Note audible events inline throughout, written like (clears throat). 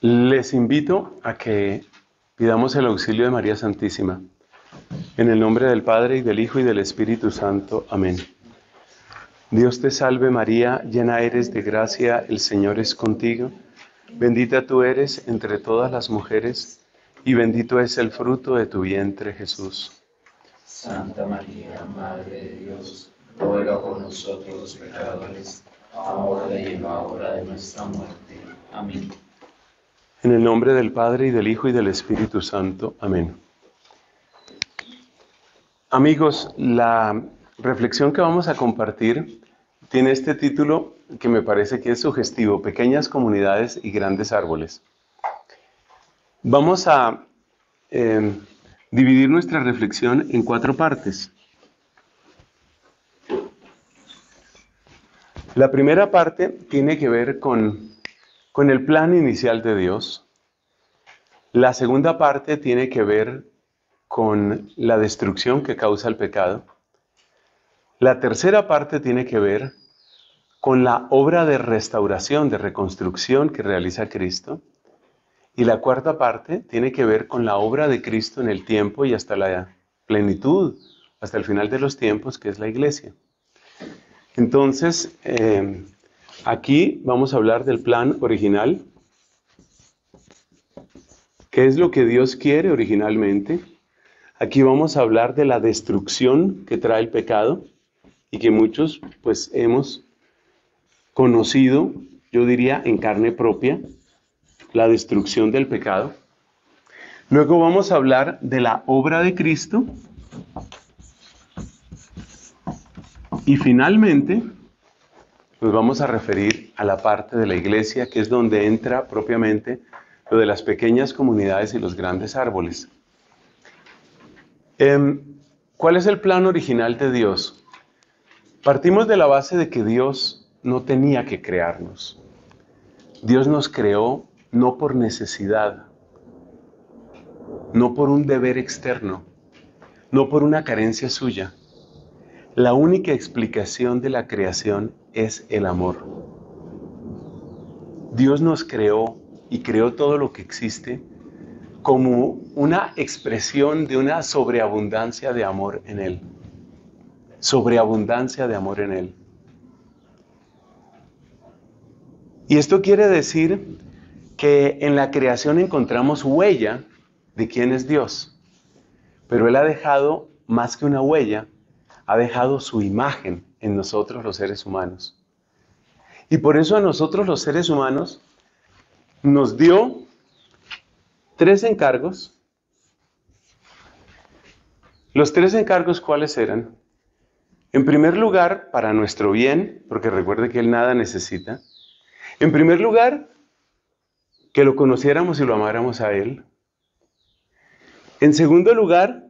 Les invito a que pidamos el auxilio de María Santísima. En el nombre del Padre y del Hijo y del Espíritu Santo. Amén. Dios te salve María, llena eres de gracia, el Señor es contigo. Bendita tú eres entre todas las mujeres y bendito es el fruto de tu vientre Jesús. Santa María, Madre de Dios, ruega por nosotros los pecadores, ahora y en la hora de nuestra muerte. Amén. En el nombre del Padre y del Hijo y del Espíritu Santo. Amén. Amigos, la reflexión que vamos a compartir tiene este título que me parece que es sugestivo, Pequeñas comunidades y grandes árboles. Vamos a em, dividir nuestra reflexión en cuatro partes. La primera parte tiene que ver con con el plan inicial de Dios. La segunda parte tiene que ver con la destrucción que causa el pecado. La tercera parte tiene que ver con la obra de restauración, de reconstrucción que realiza Cristo. Y la cuarta parte tiene que ver con la obra de Cristo en el tiempo y hasta la plenitud, hasta el final de los tiempos, que es la iglesia. Entonces, eh, Aquí vamos a hablar del plan original. ¿Qué es lo que Dios quiere originalmente? Aquí vamos a hablar de la destrucción que trae el pecado y que muchos pues hemos conocido, yo diría en carne propia, la destrucción del pecado. Luego vamos a hablar de la obra de Cristo. Y finalmente nos pues vamos a referir a la parte de la iglesia que es donde entra propiamente lo de las pequeñas comunidades y los grandes árboles. Em, ¿Cuál es el plan original de Dios? Partimos de la base de que Dios no tenía que crearnos. Dios nos creó no por necesidad, no por un deber externo, no por una carencia suya. La única explicación de la creación es el amor. Dios nos creó y creó todo lo que existe como una expresión de una sobreabundancia de amor en Él. Sobreabundancia de amor en Él. Y esto quiere decir que en la creación encontramos huella de quién es Dios, pero Él ha dejado más que una huella, ha dejado su imagen en nosotros los seres humanos. Y por eso a nosotros los seres humanos nos dio tres encargos. Los tres encargos cuáles eran? En primer lugar, para nuestro bien, porque recuerde que Él nada necesita. En primer lugar, que lo conociéramos y lo amáramos a Él. En segundo lugar,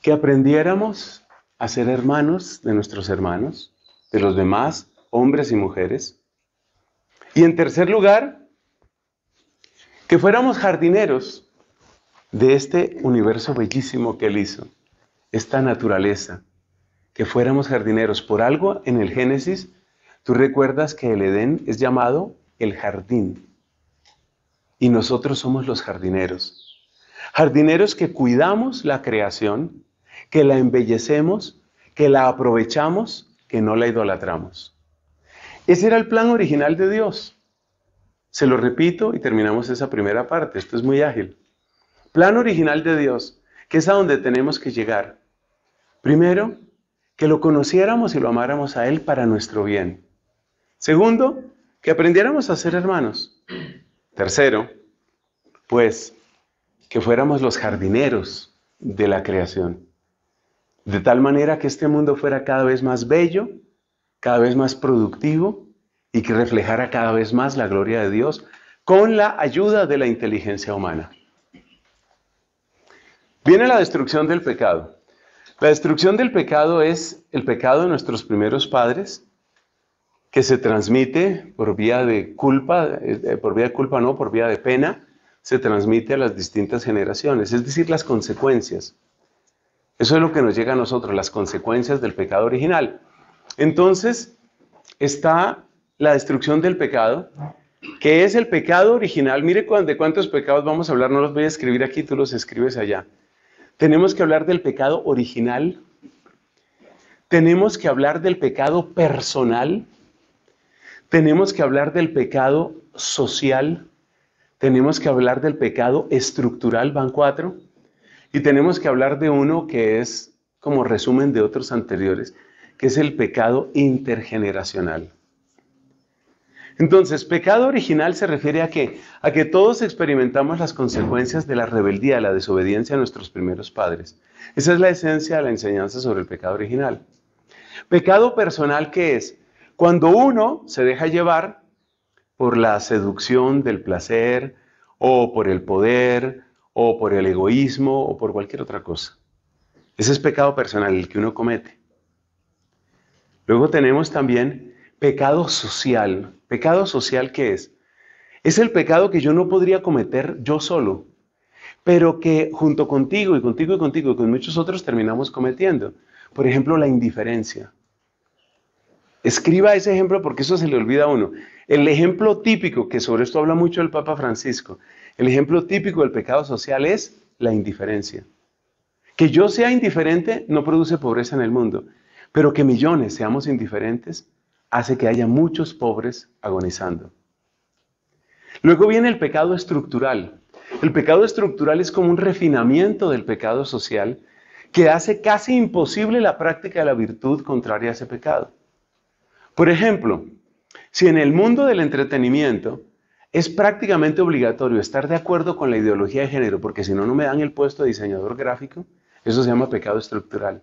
que aprendiéramos a ser hermanos de nuestros hermanos, de los demás, hombres y mujeres. Y en tercer lugar, que fuéramos jardineros de este universo bellísimo que Él hizo, esta naturaleza, que fuéramos jardineros. Por algo en el Génesis, tú recuerdas que el Edén es llamado el jardín y nosotros somos los jardineros. Jardineros que cuidamos la creación, que la embellecemos, que la aprovechamos, que no la idolatramos. Ese era el plan original de Dios. Se lo repito y terminamos esa primera parte. Esto es muy ágil. Plan original de Dios, que es a donde tenemos que llegar. Primero, que lo conociéramos y lo amáramos a Él para nuestro bien. Segundo, que aprendiéramos a ser hermanos. Tercero, pues, que fuéramos los jardineros de la creación. De tal manera que este mundo fuera cada vez más bello, cada vez más productivo y que reflejara cada vez más la gloria de Dios con la ayuda de la inteligencia humana. Viene la destrucción del pecado. La destrucción del pecado es el pecado de nuestros primeros padres, que se transmite por vía de culpa, eh, por vía de culpa no, por vía de pena, se transmite a las distintas generaciones, es decir, las consecuencias. Eso es lo que nos llega a nosotros, las consecuencias del pecado original. Entonces, está la destrucción del pecado, que es el pecado original. Mire de cuántos pecados vamos a hablar, no los voy a escribir aquí, tú los escribes allá. Tenemos que hablar del pecado original, tenemos que hablar del pecado personal, tenemos que hablar del pecado social, tenemos que hablar del pecado estructural, van cuatro, y tenemos que hablar de uno que es, como resumen de otros anteriores, que es el pecado intergeneracional. Entonces, pecado original se refiere a que a que todos experimentamos las consecuencias de la rebeldía, la desobediencia a nuestros primeros padres. Esa es la esencia de la enseñanza sobre el pecado original. Pecado personal que es cuando uno se deja llevar por la seducción del placer o por el poder o por el egoísmo o por cualquier otra cosa. Ese es pecado personal, el que uno comete. Luego tenemos también pecado social. ¿Pecado social qué es? Es el pecado que yo no podría cometer yo solo, pero que junto contigo y contigo y contigo y con muchos otros terminamos cometiendo. Por ejemplo, la indiferencia. Escriba ese ejemplo porque eso se le olvida a uno. El ejemplo típico, que sobre esto habla mucho el Papa Francisco, el ejemplo típico del pecado social es la indiferencia. Que yo sea indiferente no produce pobreza en el mundo, pero que millones seamos indiferentes hace que haya muchos pobres agonizando. Luego viene el pecado estructural. El pecado estructural es como un refinamiento del pecado social que hace casi imposible la práctica de la virtud contraria a ese pecado. Por ejemplo, si en el mundo del entretenimiento es prácticamente obligatorio estar de acuerdo con la ideología de género, porque si no, no me dan el puesto de diseñador gráfico. Eso se llama pecado estructural.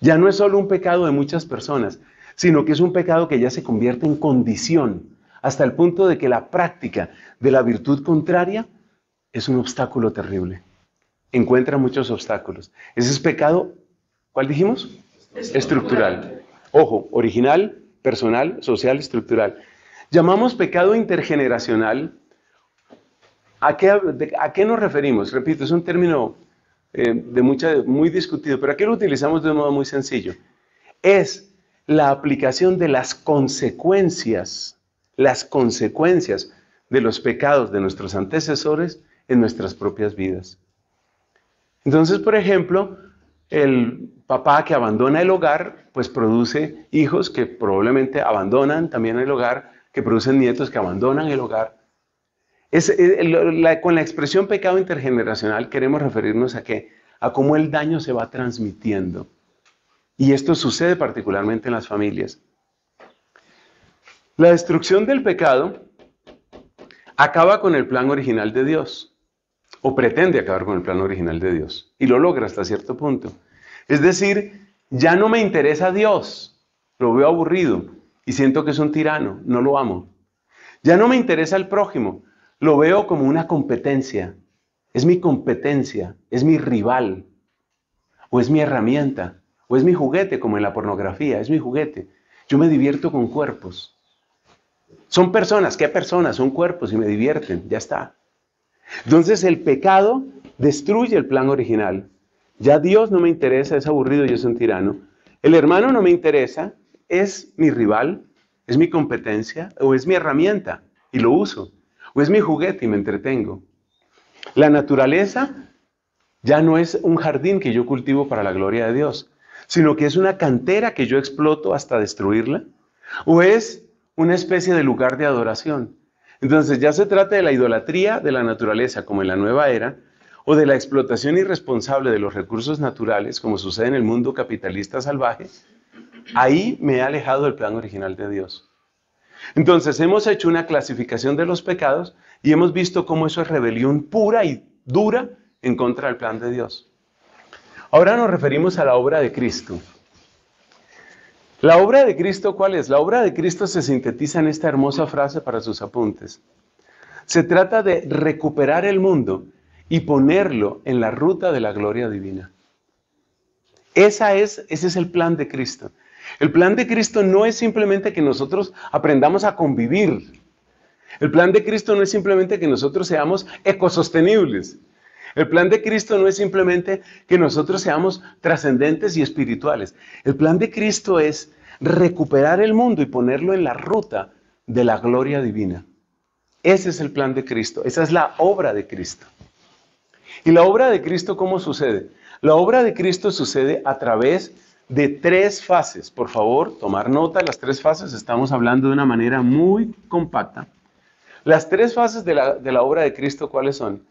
Ya no es solo un pecado de muchas personas, sino que es un pecado que ya se convierte en condición, hasta el punto de que la práctica de la virtud contraria es un obstáculo terrible. Encuentra muchos obstáculos. Ese es pecado, ¿cuál dijimos? Estructural. Ojo, original, personal, social, estructural. Llamamos pecado intergeneracional. ¿A qué, nos referimos? Repito, es un término eh, de mucha, muy discutido, pero aquí lo utilizamos de un modo muy sencillo. Es la aplicación de las consecuencias, las consecuencias de los pecados de nuestros antecesores en nuestras propias vidas. Entonces, por ejemplo, el papá que abandona el hogar, pues produce hijos que probablemente abandonan también el hogar, que producen nietos que abandonan el hogar. Es, eh, eh, con la expresión pecado intergeneracional queremos referirnos a que a cómo el daño se va transmitiendo. Y esto sucede particularmente en las familias. La destrucción del pecado acaba con el plan original de Dios, o pretende acabar con el plan original de Dios, y lo logra hasta cierto punto. Es decir, ya no me interesa Dios, lo veo aburrido, y siento que es un tirano, no lo amo. Ya no me interesa el prójimo, lo veo como una competencia. Es mi competencia, es mi rival, o es mi herramienta, o es mi juguete, como en la pornografía, es mi juguete. Yo me divierto con cuerpos. Son personas, ¿qué personas? Son cuerpos y me divierten, ya está. Entonces el pecado destruye el plan original. Ya Dios no me interesa, es aburrido, yo soy un tirano. El hermano no me interesa, es mi rival, es mi competencia o es mi herramienta y lo uso, o es mi juguete y me entretengo. La naturaleza ya no es un jardín que yo cultivo para la gloria de Dios, sino que es una cantera que yo exploto hasta destruirla, o es una especie de lugar de adoración. Entonces ya se trata de la idolatría de la naturaleza como en la nueva era, o de la explotación irresponsable de los recursos naturales como sucede en el mundo capitalista salvaje, Ahí me he alejado del plan original de Dios. Entonces hemos hecho una clasificación de los pecados y hemos visto cómo eso es rebelión pura y dura en contra del plan de Dios. Ahora nos referimos a la obra de Cristo. La obra de Cristo, ¿cuál es? La obra de Cristo se sintetiza en esta hermosa frase para sus apuntes. Se trata de recuperar el mundo y ponerlo en la ruta de la gloria divina. Esa es, ese es el plan de Cristo. El plan de Cristo no es simplemente que nosotros aprendamos a convivir. El plan de Cristo no es simplemente que nosotros seamos ecosostenibles. El plan de Cristo no es simplemente que nosotros seamos trascendentes y espirituales. El plan de Cristo es recuperar el mundo y ponerlo en la ruta de la gloria divina. Ese es el plan de Cristo, esa es la obra de Cristo. ¿Y la obra de Cristo cómo sucede? La obra de Cristo sucede a través de de tres fases. Por favor, tomar nota de las tres fases. Estamos hablando de una manera muy compacta. Las tres fases de la, obra de Cristo, ¿cuáles son?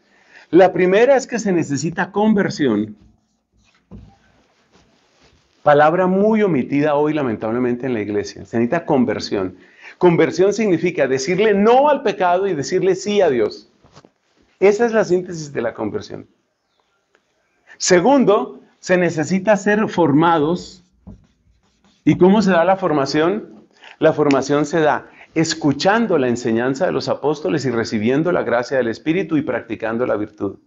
La primera es que se necesita conversión. Palabra muy omitida hoy, lamentablemente, en la iglesia. Se necesita conversión. Conversión significa decirle no al pecado y decirle sí a Dios. Esa es la síntesis de la conversión. Segundo, se necesita ser formados. ¿Y cómo se da la formación? La formación se da escuchando la enseñanza de los apóstoles y recibiendo la gracia del Espíritu y practicando la virtud.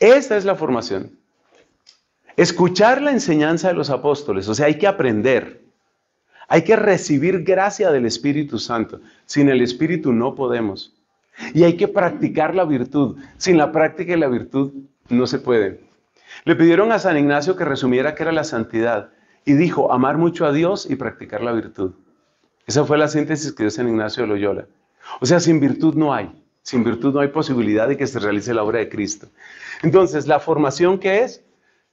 Esta es la formación. Escuchar la enseñanza de los apóstoles, o sea, hay que aprender. Hay que recibir gracia del Espíritu Santo. Sin el Espíritu no podemos. Y hay que practicar la virtud. Sin la práctica y la virtud no se puede. Le pidieron a San Ignacio que resumiera qué era la santidad y dijo amar mucho a Dios y practicar la virtud. Esa fue la síntesis que dio San Ignacio de Loyola. O sea, sin virtud no hay. Sin virtud no hay posibilidad de que se realice la obra de Cristo. Entonces, la formación que es,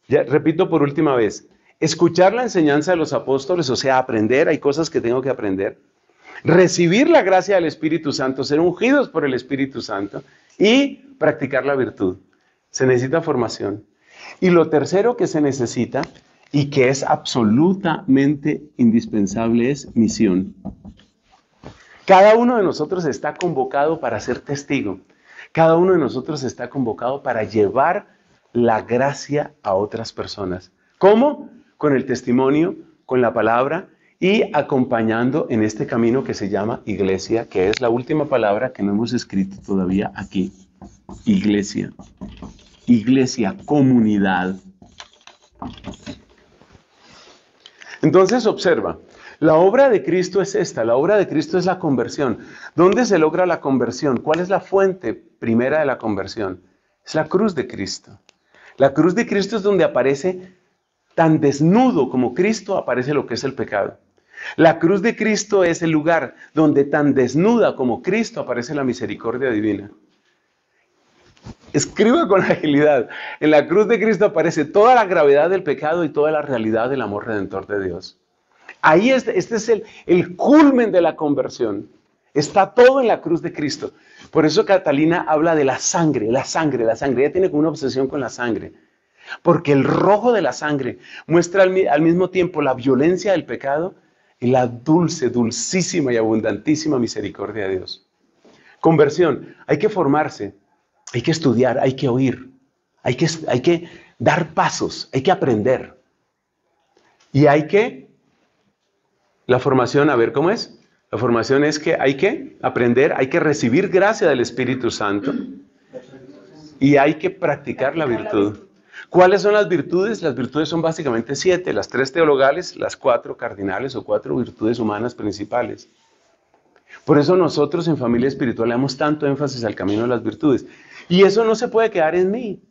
ya repito por última vez, escuchar la enseñanza de los apóstoles, o sea, aprender, hay cosas que tengo que aprender, recibir la gracia del Espíritu Santo, ser ungidos por el Espíritu Santo y practicar la virtud. Se necesita formación. Y lo tercero que se necesita y que es absolutamente indispensable es misión. Cada uno de nosotros está convocado para ser testigo. Cada uno de nosotros está convocado para llevar la gracia a otras personas. ¿Cómo? Con el testimonio, con la palabra y acompañando en este camino que se llama iglesia, que es la última palabra que no hemos escrito todavía aquí. Iglesia iglesia, comunidad. Entonces observa, la obra de Cristo es esta, la obra de Cristo es la conversión. ¿Dónde se logra la conversión? ¿Cuál es la fuente primera de la conversión? Es la cruz de Cristo. La cruz de Cristo es donde aparece tan desnudo como Cristo aparece lo que es el pecado. La cruz de Cristo es el lugar donde tan desnuda como Cristo aparece la misericordia divina. Escriba con agilidad. En la cruz de Cristo aparece toda la gravedad del pecado y toda la realidad del amor redentor de Dios. Ahí este, es el, culmen de la conversión. Está todo en la cruz de Cristo. Por eso Catalina habla de la sangre, la sangre, la sangre. Ella tiene como una obsesión con la sangre. Porque el rojo de la sangre muestra al mismo tiempo la violencia del pecado y la dulce, dulcísima y abundantísima misericordia de Dios. Conversión. Hay que formarse. Hay que estudiar, hay que oír, hay que, hay que dar pasos, hay que aprender. Y hay que, la formación, a ver cómo es, la formación es que hay que aprender, hay que recibir gracia del Espíritu Santo y hay que practicar la virtud. ¿Cuáles son las virtudes? Las virtudes son básicamente siete, las tres teologales, las cuatro cardinales o cuatro virtudes humanas principales. Por eso nosotros en familia espiritual le damos tanto énfasis al camino de las virtudes. Y eso no se puede quedar en mí.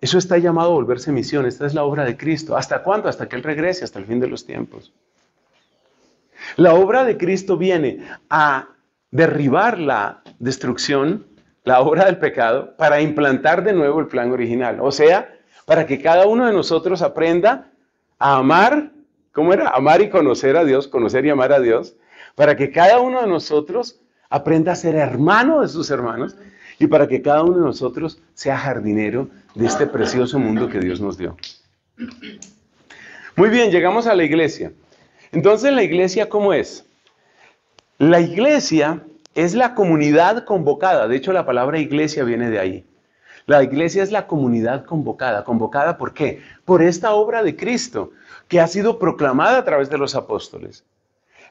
Eso está llamado a volverse misión. Esta es la obra de Cristo. ¿Hasta cuándo? Hasta que Él regrese, hasta el fin de los tiempos. La obra de Cristo viene a derribar la destrucción, la obra del pecado, para implantar de nuevo el plan original. O sea, para que cada uno de nosotros aprenda a amar, ¿cómo era? Amar y conocer a Dios, conocer y amar a Dios, para que cada uno de nosotros aprenda a ser hermano de sus hermanos y para que cada uno de nosotros sea jardinero de este precioso mundo que Dios nos dio. Muy bien, llegamos a la iglesia. Entonces, ¿la iglesia cómo es? La iglesia es la comunidad convocada. De hecho, la palabra iglesia viene de ahí. La iglesia es la comunidad convocada. ¿Convocada por qué? Por esta obra de Cristo que ha sido proclamada a través de los apóstoles.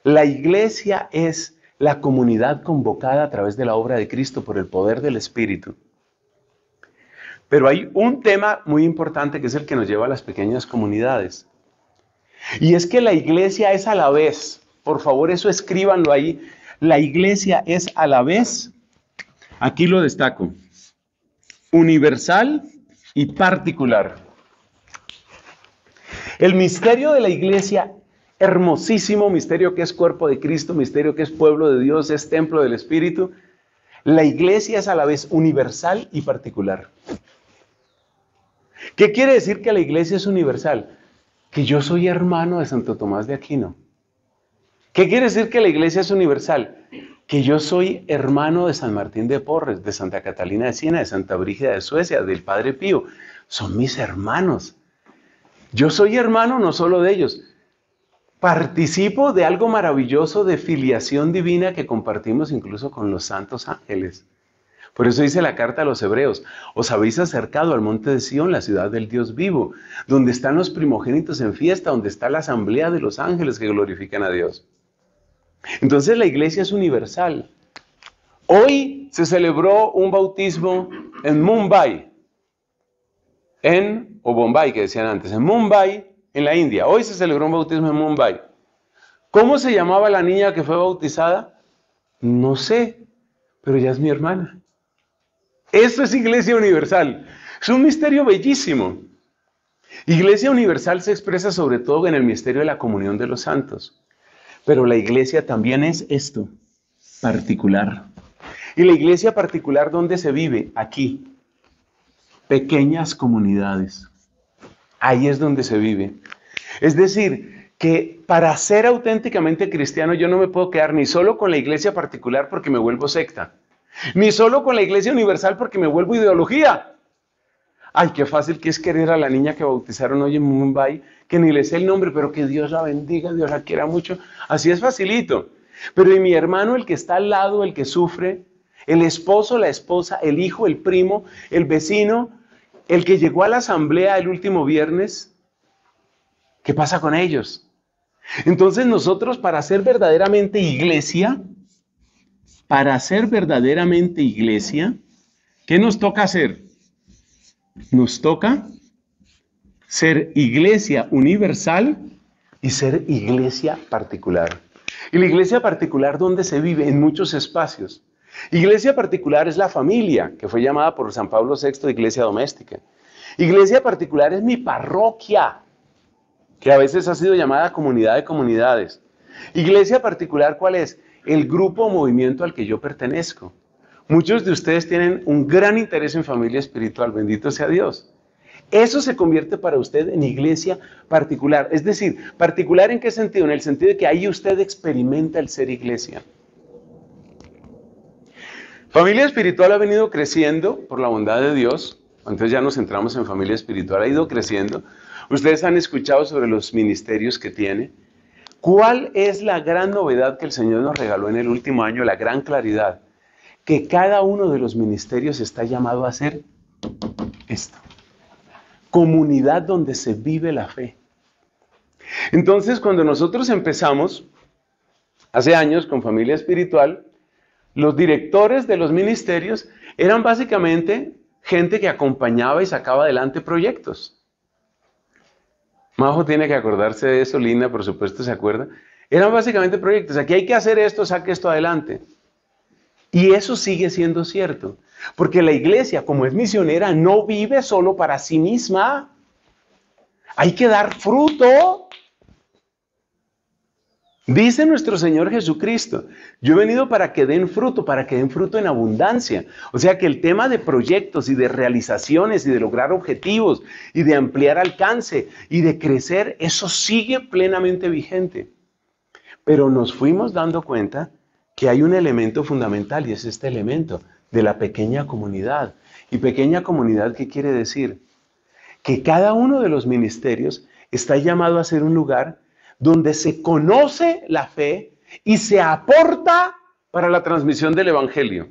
La iglesia es la comunidad convocada a través de la obra de Cristo por el poder del Espíritu. Pero hay un tema muy importante que es el que nos lleva a las pequeñas comunidades. Y es que la iglesia es a la vez, por favor eso escríbanlo ahí, la iglesia es a la vez, aquí lo destaco, universal y particular. El misterio de la iglesia hermosísimo misterio que es cuerpo de Cristo, misterio que es pueblo de Dios, es templo del Espíritu, la iglesia es a la vez universal y particular. ¿Qué quiere decir que la iglesia es universal? Que yo soy hermano de Santo Tomás de Aquino. ¿Qué quiere decir que la iglesia es universal? Que yo soy hermano de San Martín de Porres, de Santa Catalina de Siena, de Santa Brígida de Suecia, del Padre Pío. Son mis hermanos. Yo soy hermano no solo de ellos, participo de algo maravilloso de filiación divina que compartimos incluso con los santos ángeles. Por eso dice la carta a los hebreos, os habéis acercado al monte de Sión, la ciudad del Dios vivo, donde están los primogénitos en fiesta, donde está la asamblea de los ángeles que glorifican a Dios. Entonces la iglesia es universal. Hoy se celebró un bautismo en Mumbai, en, o Bombay que decían antes, en Mumbai, en la India. Hoy se celebró un bautismo en Mumbai. ¿Cómo se llamaba la niña que fue bautizada? No sé, pero ya es mi hermana. Esto es Iglesia Universal. Es un misterio bellísimo. Iglesia Universal se expresa sobre todo en el misterio de la comunión de los santos. Pero la iglesia también es esto, particular. Y la iglesia particular, ¿dónde se vive? Aquí. Pequeñas comunidades. Ahí es donde se vive. Es decir, que para ser auténticamente cristiano yo no me puedo quedar ni solo con la iglesia particular porque me vuelvo secta, ni solo con la iglesia universal porque me vuelvo ideología. Ay, qué fácil que es querer a la niña que bautizaron hoy en Mumbai, que ni le sé el nombre, pero que Dios la bendiga, Dios la quiera mucho. Así es facilito. Pero y mi hermano, el que está al lado, el que sufre, el esposo, la esposa, el hijo, el primo, el vecino, el que llegó a la asamblea el último viernes, ¿qué pasa con ellos? Entonces nosotros para ser verdaderamente iglesia, para ser verdaderamente iglesia, ¿qué nos toca hacer? Nos toca ser iglesia universal y ser iglesia particular. Y la iglesia particular donde se vive en muchos espacios. Iglesia particular es la familia, que fue llamada por San Pablo VI iglesia doméstica. Iglesia particular es mi parroquia, que a veces ha sido llamada comunidad de comunidades. Iglesia particular, ¿cuál es? El grupo o movimiento al que yo pertenezco. Muchos de ustedes tienen un gran interés en familia espiritual, bendito sea Dios. Eso se convierte para usted en iglesia particular. Es decir, particular en qué sentido? En el sentido de que ahí usted experimenta el ser iglesia. Familia espiritual ha venido creciendo por la bondad de Dios. Entonces ya nos centramos en familia espiritual, ha ido creciendo. Ustedes han escuchado sobre los ministerios que tiene. ¿Cuál es la gran novedad que el Señor nos regaló en el último año? La gran claridad. Que cada uno de los ministerios está llamado a ser esto. Comunidad donde se vive la fe. Entonces, cuando nosotros empezamos, hace años, con familia espiritual, los directores de los ministerios eran básicamente gente que acompañaba y sacaba adelante proyectos. Majo tiene que acordarse de eso, Lina, por supuesto se acuerda. Eran básicamente proyectos. Aquí hay que hacer esto, saque esto adelante. Y eso sigue siendo cierto, porque la iglesia, como es misionera, no vive solo para sí misma. Hay que dar fruto Dice nuestro Señor Jesucristo, yo he venido para que den fruto, para que den fruto en abundancia. O sea que el tema de proyectos y de realizaciones y de lograr objetivos y de ampliar alcance y de crecer, eso sigue plenamente vigente. Pero nos fuimos dando cuenta que hay un elemento fundamental y es este elemento de la pequeña comunidad. ¿Y pequeña comunidad qué quiere decir? Que cada uno de los ministerios está llamado a ser un lugar donde se conoce la fe y se aporta para la transmisión del Evangelio.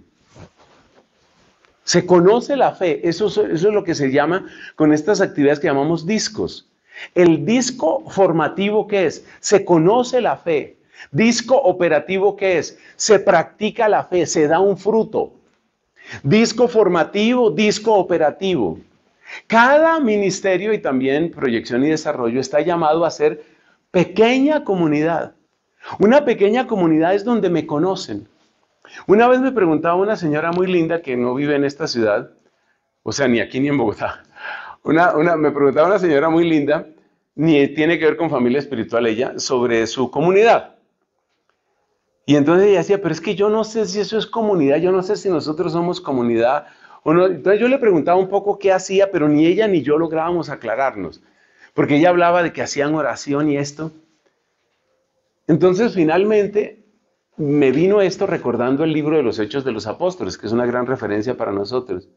Se conoce la fe, eso, eso es lo que se llama con estas actividades que llamamos discos. El disco formativo que es, se conoce la fe. Disco operativo que es, se practica la fe, se da un fruto. Disco formativo, disco operativo. Cada ministerio y también proyección y desarrollo está llamado a ser Pequeña comunidad. Una pequeña comunidad es donde me conocen. Una vez me preguntaba una señora muy linda que no vive en esta ciudad, o sea, ni aquí ni en Bogotá. Una, me preguntaba una señora muy linda, ni tiene que ver con familia espiritual ella, sobre su comunidad. Y entonces ella decía, pero es que yo no sé si eso es comunidad, yo no sé si nosotros somos comunidad o Entonces yo le preguntaba un poco qué hacía, pero ni ella ni yo lográbamos aclararnos porque ella hablaba de que hacían oración y esto. Entonces, finalmente, me vino esto recordando el libro de los Hechos de los Apóstoles, que es una gran referencia para nosotros.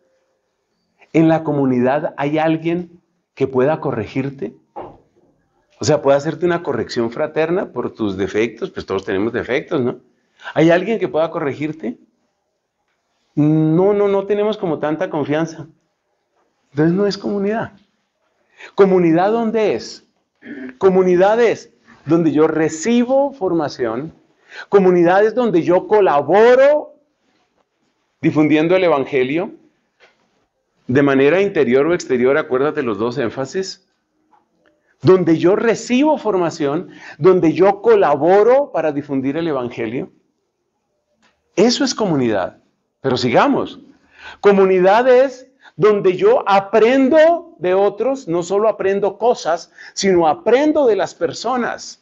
En la comunidad hay alguien que pueda corregirte. O sea, puede hacerte una corrección fraterna por tus defectos, pues todos tenemos defectos, ¿no? ¿Hay alguien que pueda corregirte? No, no, no tenemos como tanta confianza. Entonces no es comunidad. Comunidad dónde es? Comunidades donde yo recibo formación, comunidades donde yo colaboro difundiendo el Evangelio de manera interior o exterior, acuérdate los dos énfasis, donde yo recibo formación, donde yo colaboro para difundir el Evangelio. Eso es comunidad. Pero sigamos. Comunidad es donde yo aprendo de otros, no solo aprendo cosas, sino aprendo de las personas.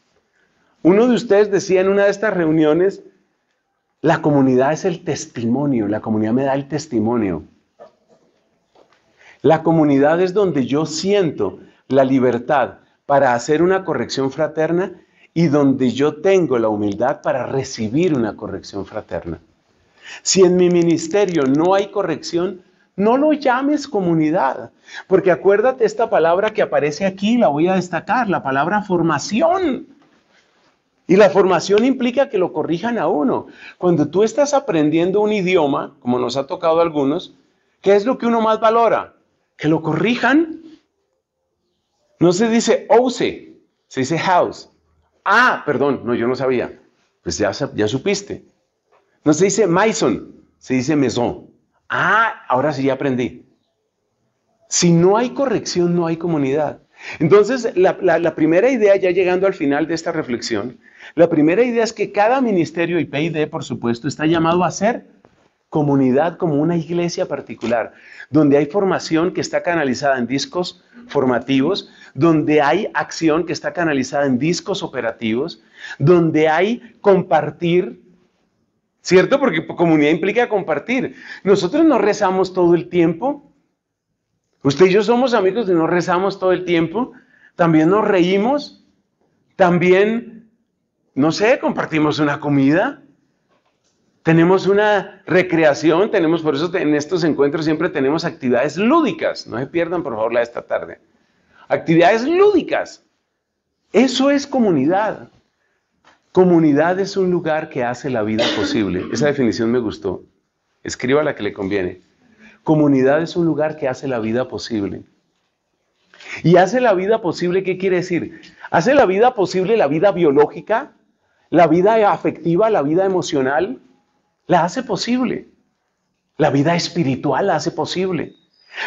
Uno de ustedes decía en una de estas reuniones, la comunidad es el testimonio, la comunidad me da el testimonio. La comunidad es donde yo siento la libertad para hacer una corrección fraterna y donde yo tengo la humildad para recibir una corrección fraterna. Si en mi ministerio no hay corrección, no lo llames comunidad, porque acuérdate esta palabra que aparece aquí, la voy a destacar, la palabra formación. Y la formación implica que lo corrijan a uno. Cuando tú estás aprendiendo un idioma, como nos ha tocado a algunos, ¿qué es lo que uno más valora? Que lo corrijan. No se dice house, se dice house. Ah, perdón, no, yo no sabía. Pues ya, ya supiste. No se dice maison, se dice maison. Ah, ahora sí ya aprendí. Si no hay corrección, no hay comunidad. Entonces, la, primera idea, ya llegando al final de esta reflexión, la primera idea es que cada ministerio y PID, por supuesto, está llamado a ser comunidad como una iglesia particular, donde hay formación que está canalizada en discos formativos, donde hay acción que está canalizada en discos operativos, donde hay compartir ¿Cierto? Porque comunidad implica compartir. Nosotros no rezamos todo el tiempo. Usted y yo somos amigos y no rezamos todo el tiempo. También nos reímos. También, no sé, compartimos una comida. Tenemos una recreación. Tenemos, por eso en estos encuentros siempre tenemos actividades lúdicas. No se pierdan, por favor, la de esta tarde. Actividades lúdicas. Eso es comunidad. Comunidad es un lugar que hace la vida posible. (clears throat) Esa definición me gustó. Escriba la que le conviene. Comunidad es un lugar que hace la vida posible. Y hace la vida posible, ¿qué quiere decir? Hace la vida posible la vida biológica, la vida afectiva, la vida emocional, la hace posible. La vida espiritual la hace posible.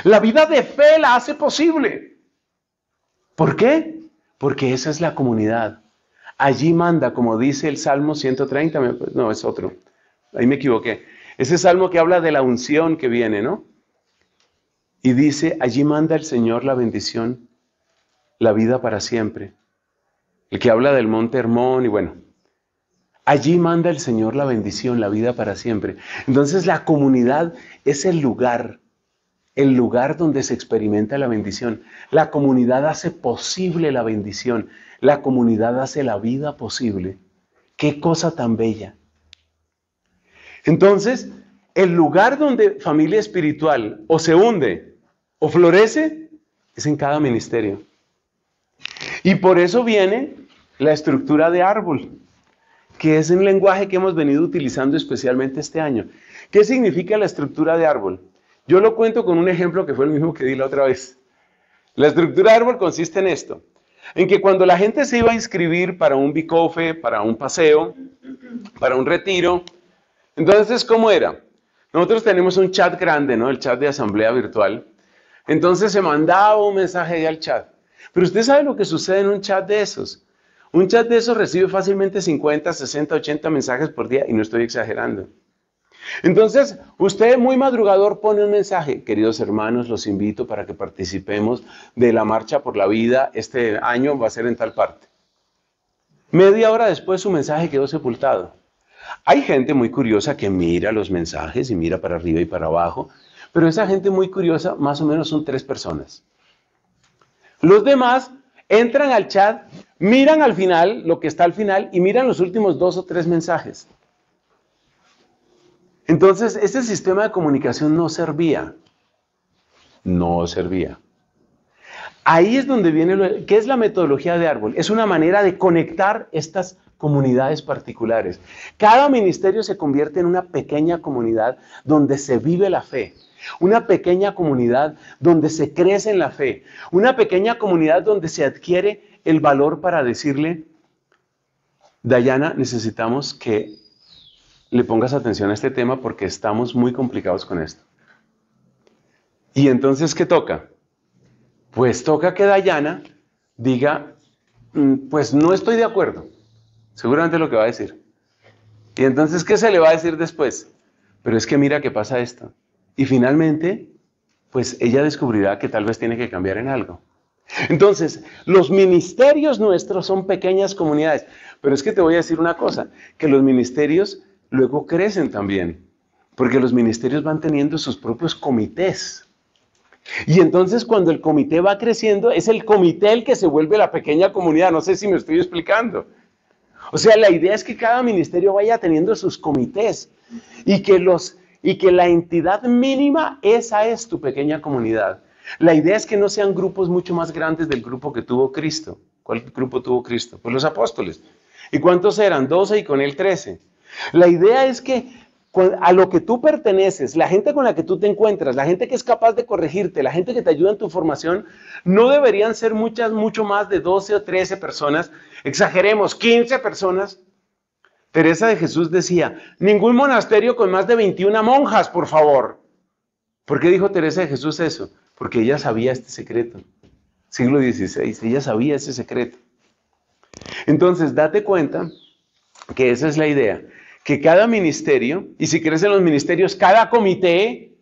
La vida de fe la hace posible. ¿Por qué? Porque esa es la comunidad. Allí manda, como dice el Salmo 130, no, es otro. Ahí me equivoqué. Ese salmo que habla de la unción que viene, ¿no? Y dice, allí manda el Señor la bendición, la vida para siempre. El que habla del monte Hermón y bueno, allí manda el Señor la bendición, la vida para siempre. Entonces la comunidad es el lugar, el lugar donde se experimenta la bendición. La comunidad hace posible la bendición. La comunidad hace la vida posible. Qué cosa tan bella. Entonces, el lugar donde familia espiritual o se hunde o florece es en cada ministerio. Y por eso viene la estructura de árbol, que es un lenguaje que hemos venido utilizando especialmente este año. ¿Qué significa la estructura de árbol? Yo lo cuento con un ejemplo que fue el mismo que di la otra vez. La estructura de árbol consiste en esto en que cuando la gente se iba a inscribir para un bicofe, para un paseo, para un retiro, entonces, ¿cómo era? Nosotros tenemos un chat grande, ¿no? El chat de asamblea virtual. Entonces se mandaba un mensaje al chat. Pero usted sabe lo que sucede en un chat de esos. Un chat de esos recibe fácilmente 50, 60, 80 mensajes por día y no estoy exagerando. Entonces, usted muy madrugador pone un mensaje. Queridos hermanos, los invito para que participemos de la Marcha por la Vida. Este año va a ser en tal parte. Media hora después su mensaje quedó sepultado. Hay gente muy curiosa que mira los mensajes y mira para arriba y para abajo, pero esa gente muy curiosa más o menos son tres personas. Los demás entran al chat, miran al final lo que está al final y miran los últimos dos o tres mensajes. Entonces, este sistema de comunicación no servía. No servía. Ahí es donde viene lo que es la metodología de árbol. Es una manera de conectar estas comunidades particulares. Cada ministerio se convierte en una pequeña comunidad donde se vive la fe, una pequeña comunidad donde se crece en la fe, una pequeña comunidad donde se adquiere el valor para decirle, Dayana, necesitamos que le pongas atención a este tema porque estamos muy complicados con esto. Y entonces, ¿qué toca? Pues toca que Dayana diga, mm, pues no estoy de acuerdo. Seguramente lo que va a decir. Y entonces, ¿qué se le va a decir después? Pero es que mira que pasa esto. Y finalmente, pues ella descubrirá que tal vez tiene que cambiar en algo. Entonces, los ministerios nuestros son pequeñas comunidades. Pero es que te voy a decir una cosa, que los ministerios luego crecen también, porque los ministerios van teniendo sus propios comités. Y entonces cuando el comité va creciendo, es el comité el que se vuelve la pequeña comunidad. No sé si me estoy explicando. O sea, la idea es que cada ministerio vaya teniendo sus comités y que, los, y que la entidad mínima, esa es tu pequeña comunidad. La idea es que no sean grupos mucho más grandes del grupo que tuvo Cristo. ¿Cuál grupo tuvo Cristo? Pues los apóstoles. ¿Y cuántos eran? Doce y con él trece. La idea es que a lo que tú perteneces, la gente con la que tú te encuentras, la gente que es capaz de corregirte, la gente que te ayuda en tu formación, no deberían ser muchas, mucho más de 12 o 13 personas, exageremos, 15 personas. Teresa de Jesús decía, ningún monasterio con más de 21 monjas, por favor. ¿Por qué dijo Teresa de Jesús eso? Porque ella sabía este secreto. Siglo XVI, ella sabía ese secreto. Entonces, date cuenta que esa es la idea que cada ministerio, y si crecen los ministerios, cada comité,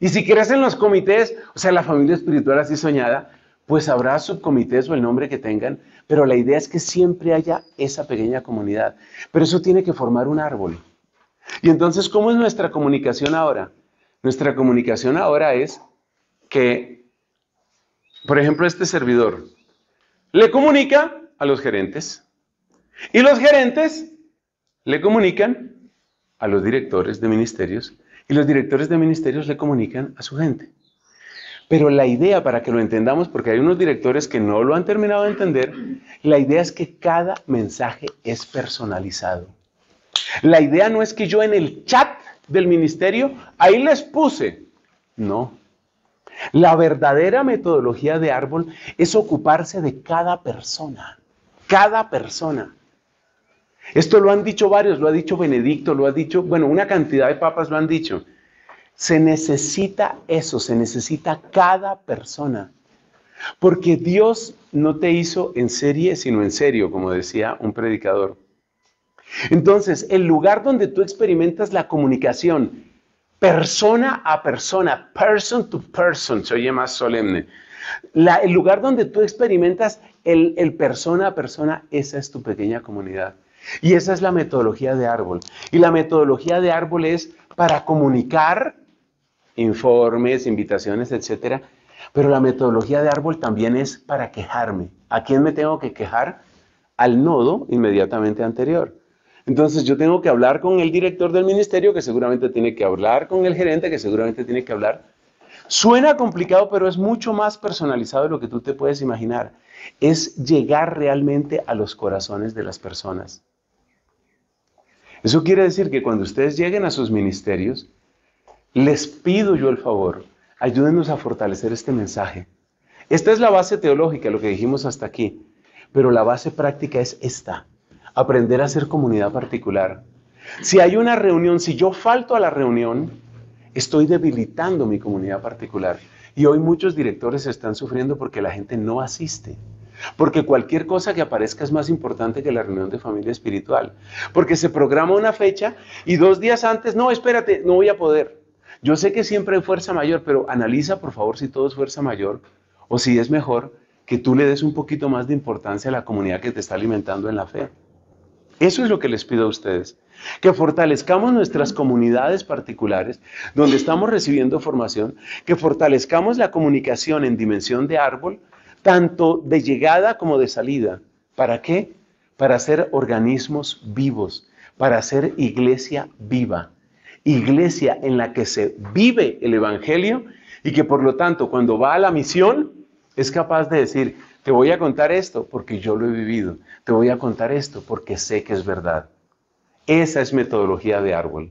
y si crecen los comités, o sea, la familia espiritual así soñada, pues habrá subcomités o el nombre que tengan, pero la idea es que siempre haya esa pequeña comunidad. Pero eso tiene que formar un árbol. Y entonces, ¿cómo es nuestra comunicación ahora? Nuestra comunicación ahora es que, por ejemplo, este servidor le comunica a los gerentes y los gerentes le comunican a los directores de ministerios y los directores de ministerios le comunican a su gente. Pero la idea, para que lo entendamos, porque hay unos directores que no lo han terminado de entender, la idea es que cada mensaje es personalizado. La idea no es que yo en el chat del ministerio, ahí les puse. No. La verdadera metodología de árbol es ocuparse de cada persona. Cada persona. Esto lo han dicho varios, lo ha dicho Benedicto, lo ha dicho, bueno, una cantidad de papas lo han dicho. Se necesita eso, se necesita cada persona. Porque Dios no te hizo en serie, sino en serio, como decía un predicador. Entonces, el lugar donde tú experimentas la comunicación persona a persona, person to person, se oye más solemne. el lugar donde tú experimentas el, el persona a persona, esa es tu pequeña comunidad. Y esa es la metodología de árbol. Y la metodología de árbol es para comunicar informes, invitaciones, etcétera. Pero la metodología de árbol también es para quejarme. ¿A quién me tengo que quejar? Al nodo inmediatamente anterior. Entonces yo tengo que hablar con el director del ministerio, que seguramente tiene que hablar con el gerente, que seguramente tiene que hablar. Suena complicado, pero es mucho más personalizado de lo que tú te puedes imaginar. Es llegar realmente a los corazones de las personas. Eso quiere decir que cuando ustedes lleguen a sus ministerios, les pido yo el favor, ayúdenos a fortalecer este mensaje. Esta es la base teológica, lo que dijimos hasta aquí, pero la base práctica es esta, aprender a ser comunidad particular. Si hay una reunión, si yo falto a la reunión, estoy debilitando mi comunidad particular. Y hoy muchos directores están sufriendo porque la gente no asiste. Porque cualquier cosa que aparezca es más importante que la reunión de familia espiritual. Porque se programa una fecha y dos días antes, no, espérate, no voy a poder. Yo sé que siempre hay fuerza mayor, pero analiza por favor si todo es fuerza mayor o si es mejor que tú le des un poquito más de importancia a la comunidad que te está alimentando en la fe. Eso es lo que les pido a ustedes, que fortalezcamos nuestras comunidades particulares donde estamos recibiendo formación, que fortalezcamos la comunicación en dimensión de árbol tanto de llegada como de salida. ¿Para qué? Para ser organismos vivos, para ser iglesia viva, iglesia en la que se vive el Evangelio y que por lo tanto cuando va a la misión es capaz de decir, te voy a contar esto porque yo lo he vivido, te voy a contar esto porque sé que es verdad. Esa es metodología de árbol.